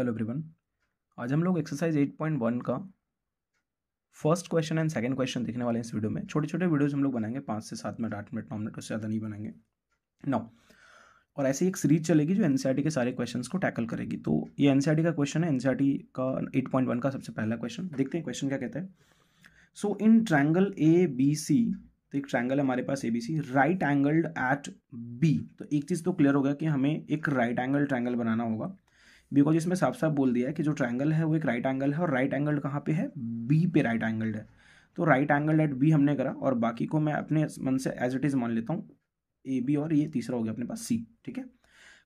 hello everyone आज हम लोग एक्सरसाइज 8.1 का first question and second question देखने वाले हैं इस वीडियो में छोटे छोटे वीडियोज हम लोग बनाएंगे पाँच से सात मिनट आठ मिनट नौ मिनट उससे ज़्यादा नहीं बनाएंगे नौ और ऐसी एक सीरीज चलेगी जो एन e के सारे क्वेश्चन को टैकल करेगी तो ये एन e का क्वेश्चन है एन e का एट का सबसे पहला क्वेश्चन देखते हैं क्वेश्चन क्या कहते हैं सो इन ट्रैंगल ए बी सी तो एक ट्रैंगल है हमारे पास A B C right angled at B तो एक चीज़ तो क्लियर हो गया कि हमें एक राइट एंगल ट्रैंगल बनाना होगा बिकॉज इसमें साफ साफ बोल दिया है कि जो ट्राइंगल है वो एक राइट एंगल है और राइट एंगल कहाँ पे है बी पे राइट एंगल्ड है तो राइट एंगल एट बी हमने करा और बाकी को मैं अपने मन से एज इट इज़ मान लेता हूँ ए बी और ये तीसरा हो गया अपने पास सी ठीक है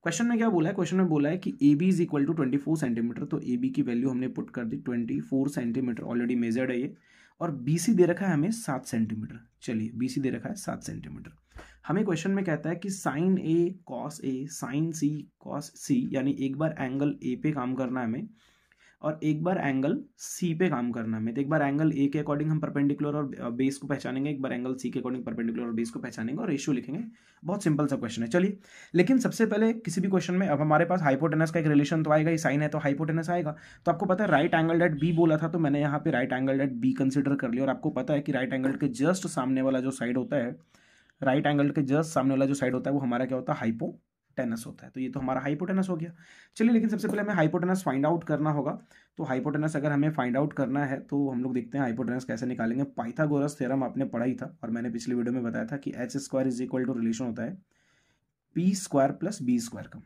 क्वेश्चन में क्या बोला है क्वेश्चन में बोला है कि A B is equal to twenty four centimetre तो ए बी की वैल्यू हमने पुट कर दी twenty four centimetre already measured है ये और बी सी दे रखा है हमें सात सेंटीमीटर चलिए बी सी दे रखा है सात सेंटीमीटर हमें क्वेश्चन में कहता है कि sine A cos A sine C cos C यानी एक बार एंगल ए पे काम करना है हमें और एक बार एंगल सी पे काम करना हमें तो एक बार एंगल ए के अकॉर्डिंग हम परपेंडिकुलर और बेस uh, को पहचानेंगे एक बार एंगल सी के अकॉर्डिंग परपेंडिकुलर और बेस को पहचानेंगे और रेशियो लिखेंगे बहुत सिंपल सा क्वेश्चन है चलिए लेकिन सबसे पहले किसी भी क्वेश्चन में अब हमारे पास हाइपोटेनस का एक रिलेशन तो आएगा ये साइन है तो हाइपोटेनस आएगा तो आपको पता है राइट एंगल डेट बी बोला था तो मैंने यहाँ पर right angle that B consider कर लिया और आपको पता है कि राइट एंगल के जस्ट सामने वाला जो साइड होता है राइट एंगल के जस्ट सामने वाला जो साइड होता है वो हमारा क्या होता है हाइपो टेनस होता है तो ये तो हमारा हाइपोटेनस हो गया चलिए लेकिन सबसे पहले हमें हाइपोटेनस फाइंड आउट करना होगा तो हाइपोटेनस अगर हमें फाइंड आउट करना है तो हम लोग देखते हैं हाइपोटेनस कैसे निकालेंगे पाइथागोरस थ्योरम आपने पढ़ा ही था और मैंने पिछले वीडियो में बताया था कि H square is equal to relation होता है P square plus B square का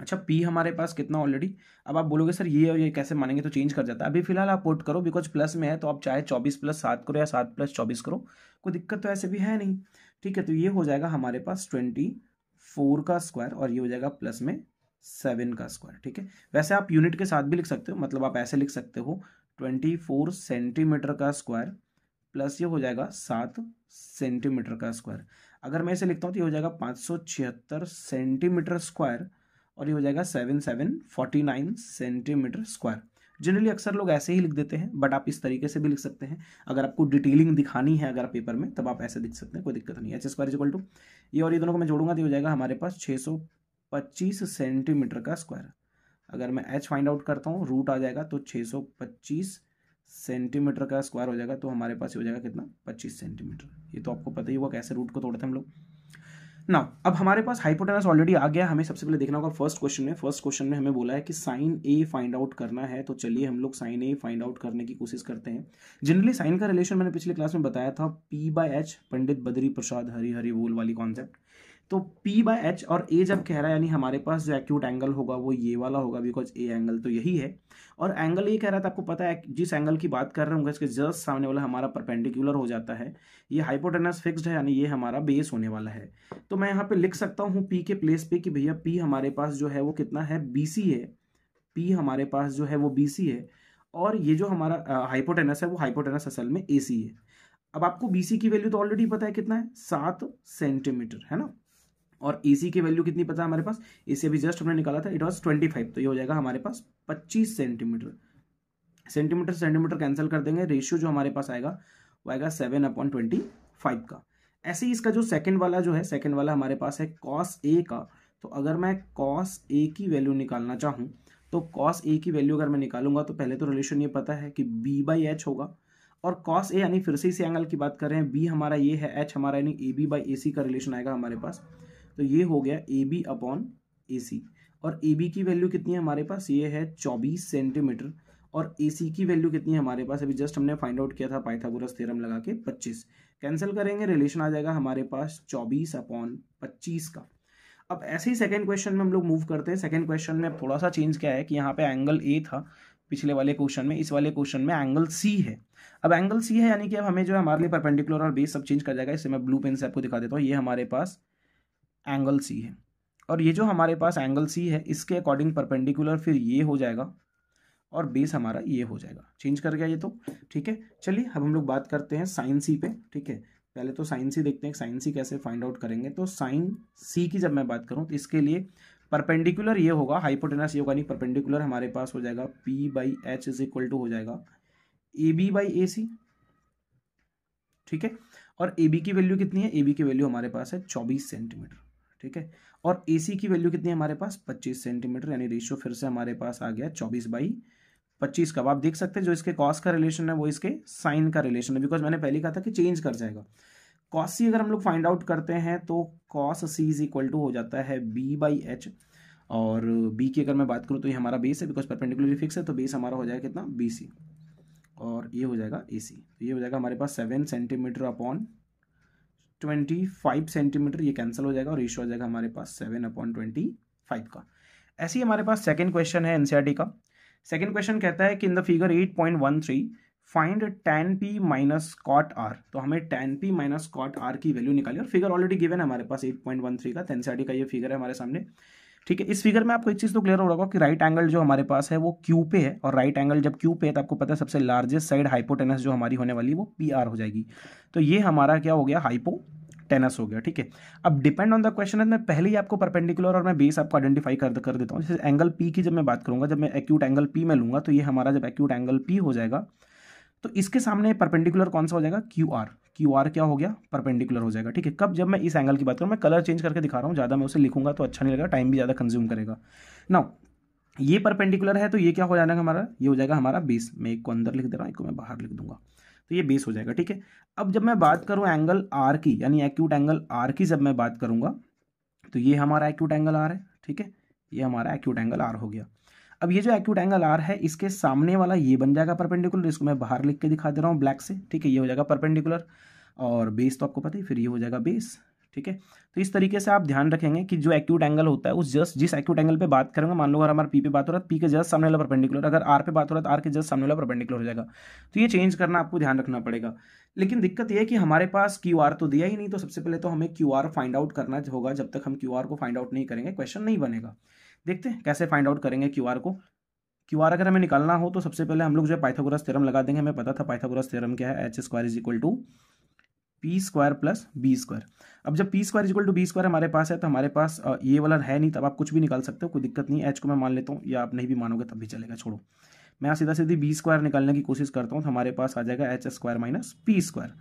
अच्छा पी हमारे पास कितना ऑलरेडी अब आप बोलोगे सर ये और ये कैसे मानेंगे तो चेंज कर जाता है अभी फिलहाल आप पुट करो बिकॉज प्लस में है तो आप चाहे चौबीस प्लस सात करो या सात प्लस चौबीस करो कोई दिक्कत तो ऐसे भी है नहीं ठीक है तो ये हो जाएगा हमारे पास ट्वेंटी फोर का स्क्वायर और ये हो जाएगा प्लस में सेवन का स्क्वायर ठीक है वैसे आप यूनिट के साथ भी लिख सकते हो मतलब आप ऐसे लिख सकते हो ट्वेंटी फोर सेंटीमीटर का स्क्वायर प्लस ये हो जाएगा सात सेंटीमीटर का स्क्वायर अगर मैं इसे लिखता हूँ तो ये हो जाएगा पाँच सौ छिहत्तर सेंटीमीटर स्क्वायर और ये हो जाएगा seven seven forty nine centimetre square generally अक्सर लोग ऐसे ही लिख देते हैं बट आप इस तरीके से भी लिख सकते हैं अगर आपको डिटेलिंग दिखानी है अगर पेपर में तब आप ऐसे लिख सकते हैं कोई दिक्कत नहीं है एच स्क्वायर इक्वल टू ये और ये दोनों को मैं जोड़ूंगा तो हो जाएगा हमारे पास छः सौ पच्चीस सेंटीमीटर का स्क्वायर अगर मैं एच फाइंड आउट करता हूँ रूट आ जाएगा तो छः सौ पच्चीस सेंटीमीटर का स्क्वायर हो जाएगा तो हमारे पास ये हो जाएगा कितना पच्चीस सेंटीमीटर ये तो आपको पता ही होगा कैसे रूट को तोड़ते हैं हम लोग ना अब हमारे पास हाइपोटेनस ऑलरेडी आ गया हमें सबसे पहले देखना होगा फर्स्ट क्वेश्चन में फर्स्ट क्वेश्चन में हमें बोला है कि साइन ए फाइंड आउट करना है तो चलिए हम लोग साइन ए फाइंड आउट करने की कोशिश करते हैं जनरली साइन का रिलेशन मैंने पिछले क्लास में बताया था P by H Pandit Badri Prasad Hari वोल वाली कॉन्सेप्ट तो P बाय एच और A जब कह रहा है यानी हमारे पास जो एक्यूट एंगल होगा वो ये वाला होगा बिकॉज A एंगल तो यही है और एंगल ये कह रहा था तो आपको पता है जिस एंगल की बात कर रहा हूँ इसके जस्ट सामने वाला हमारा परपेंडिकुलर हो जाता है ये हाइपोटेनस फिक्सड है यानी ये हमारा बेस होने वाला है तो मैं यहाँ पर लिख सकता हूँ पी के प्लेस पर कि भैया पी हमारे पास जो है वो कितना है बी है पी हमारे पास जो है वो बी है और ये जो हमारा हाइपोटेनस है वो हाइपोटेनस असल में ए है अब आपको बी की वैल्यू तो ऑलरेडी पता है कितना है सात सेंटीमीटर है ना और ए e की वैल्यू कितनी पता है हमारे पास इसे e अभी जस्ट हमने निकाला था इट वॉज ट्वेंटी फाइव तो ये हो जाएगा हमारे पास पच्चीस सेंटीमीटर सेंटीमीटर सेंटीमीटर कैंसिल कर देंगे रेशियो जो हमारे पास आएगा वो आएगा सेवन अपॉन ट्वेंटी फाइव का ऐसे ही इसका जो सेकंड वाला जो है सेकंड वाला हमारे पास है कॉस ए का तो अगर मैं कॉस ए की वैल्यू निकालना चाहूँ तो कॉस ए की वैल्यू अगर मैं निकालूंगा तो पहले तो रिलेशन ये पता है कि बी बाई एच होगा और कॉस ए यानी फिर से इसी एंगल की बात कर रहे हैं बी हमारा ये है एच हमारा यानी ए बी बाई ए सी का रिलेशन आएगा हमारे पास तो ये हो गया ए बी अपॉन ए सी और ए बी की वैल्यू कितनी है हमारे पास ये है चौबीस सेंटीमीटर और ए सी की वैल्यू कितनी है हमारे पास अभी जस्ट हमने फाइंड आउट किया था पाइथागोरस थ्योरम लगा के पच्चीस कैंसिल करेंगे रिलेशन आ जाएगा हमारे पास चौबीस अपॉन पच्चीस का अब ऐसे ही सेकेंड क्वेश्चन में हम लोग मूव करते हैं सेकेंड क्वेश्चन में थोड़ा सा चेंज क्या है कि यहाँ पे एंगल ए था पिछले वाले क्वेश्चन में इस वाले क्वेश्चन में एंगल सी है अब एंगल सी है यानी कि अब हमें जो है हमारे लिए परपेंडिकुलर और बेस सब चेंज कर जाएगा इससे मैं ब्लू पेन से आपको दिखा देता हूँ ये हमारे पास एंगल सी है और ये जो हमारे पास एंगल सी है इसके अकॉर्डिंग परपेंडिकुलर फिर ये हो जाएगा और बेस हमारा ये हो जाएगा चेंज कर गया ये तो ठीक है चलिए अब हम लोग बात करते हैं साइन सी पे ठीक है पहले तो साइन सी देखते हैं साइन सी कैसे फाइंड आउट करेंगे तो साइन सी की जब मैं बात करूँ तो इसके लिए परपेंडिकुलर ये होगा हाइपोटेनस ये होगा नहीं परपेंडिकुलर हमारे पास हो जाएगा P by H is equal to हो जाएगा ए बी बाई ए सी ठीक है और ए बी की वैल्यू कितनी है ए बी की वैल्यू हमारे पास है चौबीस सेंटीमीटर ठीक है और ए सी की वैल्यू कितनी है हमारे पास पच्चीस सेंटीमीटर यानी रेशियो फिर से हमारे पास आ गया चौबीस बाई पच्चीस का आप देख सकते हैं जो इसके कॉस का रिलेशन है वो इसके साइन का रिलेशन है बिकॉज मैंने पहले कहा था कि चेंज कर जाएगा कॉस सी अगर हम लोग फाइंड आउट करते हैं तो cos C is equal to हो जाता है बी बाई एच और बी की अगर मैं बात करूँ तो ये हमारा बेस है बिकॉज परपेंडिकुलरली फिक्स है तो बेस हमारा हो जाएगा कितना बी सी और ये हो जाएगा ए सी तो ये हो जाएगा हमारे पास seven centimetre upon twenty five centimetre ये कैंसिल हो जाएगा और रेशो हो जाएगा हमारे पास सेवन अपॉन ट्वेंटी फाइव का ऐसे ही हमारे पास सेकेंड क्वेश्चन है एनसीईआरटी e का सेकेंड क्वेश्चन कहता है कि in the figure eight point one three find tan P minus cot R तो हमें tan P minus cot R की वैल्यू निकाली और फिगर ऑलरेडी गिवन है हमारे पास एट पॉइंट वन थ्री का एनसीईआरटी e का ये फिगर है हमारे सामने ठीक है इस फिगर में आपको एक चीज़ तो क्लियर हो रहा होगा कि राइट एंगल जो हमारे पास है वो क्यू पे है और राइट एंगल जब क्यू पे है तो आपको पता है सबसे लार्जेस्ट साइड हाइपोटेनस जो हमारी होने वाली है वो पी आर हो जाएगी तो ये हमारा क्या हो गया हाइपो टेनस हो गया ठीक है अब डिपेंड ऑन द क्वेश्चन है मैं पहले ही आपको परपेंडिकुलर और मैं बेस आपको आइडेंटिफाई कर कर देता हूँ जैसे एंगल पी की जब मैं बात करूँगा जब मैं एक्यूट एंगल पी में लूँगा तो ये हमारा जब एक्यूट एंगल पी हो जाएगा तो इसके सामने परपेंडिकुलर कौन सा हो जाएगा क्यू आर क्यू आर क्या हो गया परपेंडिकुलर हो जाएगा ठीक है कब जब मैं इस एंगल की बात करूँ मैं कलर चेंज करके दिखा रहा हूँ ज़्यादा मैं उसे लिखूंगा तो अच्छा नहीं लगेगा टाइम भी ज़्यादा कंज्यूम करेगा नाउ ये परपेंडिकुलर है तो ये क्या हो जाएगा हमारा ये हो जाएगा हमारा बेस मैं एक को अंदर लिख दे रहा हूँ एक को मैं बाहर लिख दूंगा तो ये बेस हो जाएगा ठीक है अब जब मैं बात करूँ एंगल आर की यानी एक्यूट एंगल आर की जब मैं बात करूँगा तो ये हमारा एक्यूट एंगल आर है ठीक है ये हमारा एक्यूट एंगल आर हो गया अब ये जो एक्यूट एंगल आर है इसके सामने वाला ये बन जाएगा परपेंडिकुलर इसको मैं बाहर लिख के दिखा दे रहा हूँ ब्लैक से ठीक है ये हो जाएगा परपेंडिकुलर और बेस तो आपको पता ही फिर ये हो जाएगा बेस ठीक है तो इस तरीके से आप ध्यान रखेंगे कि जो एक्यूट एंगल होता है उस जस्ट जिस एक्यूट एंगल पे बात करेंगे मान लो अगर हमारे पी पे बात हो रहा है पी के जस्ट सामने वाला परपेंडिकुलर अगर आर पे बात हो रहा है तो आर के जस्ट सामने वाला परपेंडिकुलर हो जाएगा तो ये चेंज करना आपको ध्यान रखना पड़ेगा लेकिन दिक्कत यह है कि हमारे पास क्यू आर तो दिया ही नहीं तो सबसे पहले तो हमें क्यू आर फाइंड आउट करना होगा जब तक हम क्यू आर को फाइंड आउट नहीं करेंगे क्वेश्चन नहीं बनेगा देखते हैं कैसे फाइंड आउट करेंगे क्यू को क्यू अगर हमें निकालना हो तो सबसे पहले हम लोग जो है पाइथागोरस थ्योरम लगा देंगे हमें पता था पाइथागोरस थ्योरम क्या है H square is equal to P square plus B square अब जब P square equal to B square हमारे पास है तो हमारे पास ये वाला है नहीं तब आप कुछ भी निकाल सकते हो कोई दिक्कत नहीं एच को मैं मान लेता हूँ या आप नहीं भी मानोगे तब भी चलेगा छोड़ो मैं सीधा सीधी बी स्क्वायर निकालने की कोशिश करता हूँ तो हमारे पास आ जाएगा H square minus P square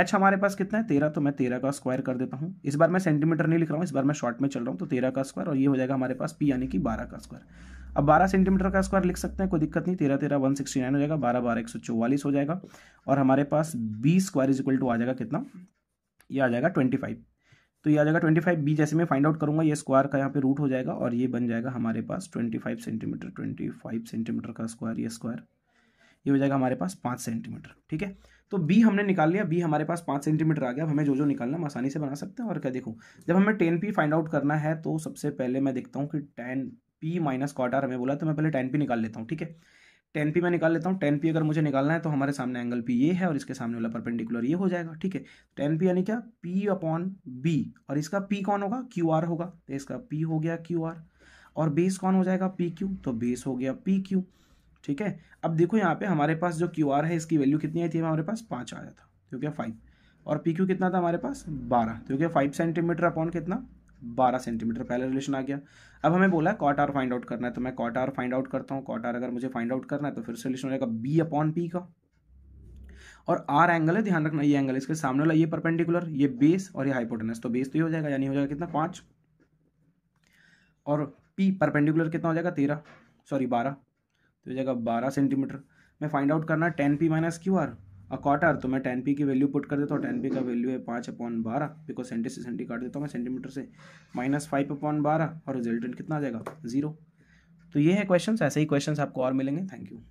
H हमारे पास कितना है तेरह तो मैं तेरह का स्क्वायर कर देता हूँ इस बार मैं सेंटीमीटर नहीं लिख रहा हूँ इस बार मैं शॉर्ट में चल रहा हूँ तो तेरह का स्क्वायर और ये हो जाएगा हमारे पास पी यानी कि बारह का स्क्वायर अब बारह सेंटीमीटर का स्क्वायर लिख सकते हैं कोई दिक्कत नहीं तेरह तेरह वन सिक्सटी नाइन हो जाएगा बारह बारह एक सौ चौवालीस हो जाएगा और हमारे पास B square is equal to आ जाएगा कितना ये आ जाएगा ट्वेंटी फाइव तो ये आ जाएगा ट्वेंटी फाइव बी जैसे मैं फाइंड आउट करूंगा ये स्क्वायर का यहाँ पे रूट हो जाएगा और ये बन जाएगा हमारे पास twenty five centimetre twenty five centimetre का स्क्वायर ये स्क्वायर ये हो जाएगा हमारे पास पाँच सेंटीमीटर ठीक है तो बी हमने निकाल लिया बी हमारे पास पाँच सेंटीमीटर आ गया हमें जो जो निकालना हम आसानी से बना सकते हैं और क्या देखो जब हमें टेन पी फाइंड आउट करना है तो सबसे पहले मैं देखता हूँ कि टेन पी माइनस क्वार्टर हमें बोला तो मैं पहले टेन पी निकाल लेता हूँ ठीक है टेन पी मैं निकाल लेता हूँ टेन पी अगर मुझे निकालना है तो हमारे सामने एंगल पी ये है और इसके सामने वाला परपेंडिकुलर ये हो जाएगा ठीक है टेन पी यानी क्या पी अपॉन बी और इसका पी कौन होगा क्यू आर होगा तो इसका पी हो गया क्यू आर और बेस कौन हो जाएगा पी क्यू तो बेस हो गया पी क्यू ठीक है अब देखो यहाँ पे हमारे पास जो क्यू आर है इसकी वैल्यू कितनी आई थी हमारे पास पाँच आया था तो क्या फाइव और पी क्यू कितना था हमारे पास बारह तो क्या फाइव सेंटीमीटर अपॉन कितना बारह सेंटीमीटर पहला रिलेशन आ गया अब हमें बोला कॉट आर फाइंड आउट करना है तो मैं कॉट आर फाइंड आउट करता हूँ कॉट आर अगर मुझे फाइंड आउट करना है तो फिर से रिलेशन रहेगा बी अपॉन पी का और आर एंगल है ध्यान रखना ये एंगल इसके सामने वाला ये परपेंडिकुलर ये बेस और ये हाइपोटेनस तो बेस तो ये हो जाएगा यानी हो जाएगा कितना पाँच और पी परपेंडिकुलर कितना हो जाएगा तेरह सॉरी बारह तो ये जाएगा बारह सेंटीमीटर मैं फाइंड आउट करना है tan P minus Q R a quarter तो मैं टेन पी की वैल्यू पुट कर देता हूँ टेन पी का वैल्यू है पाँच अपॉन बारह बिकॉज सेंटी से सेंटी काट देता हूँ मैं सेंटीमीटर से माइनस फाइव अपॉन बारह और रिजल्टेंट कितना आ जाएगा जीरो तो ये है क्वेश्चन ऐसे ही क्वेश्चन आपको और मिलेंगे थैंक यू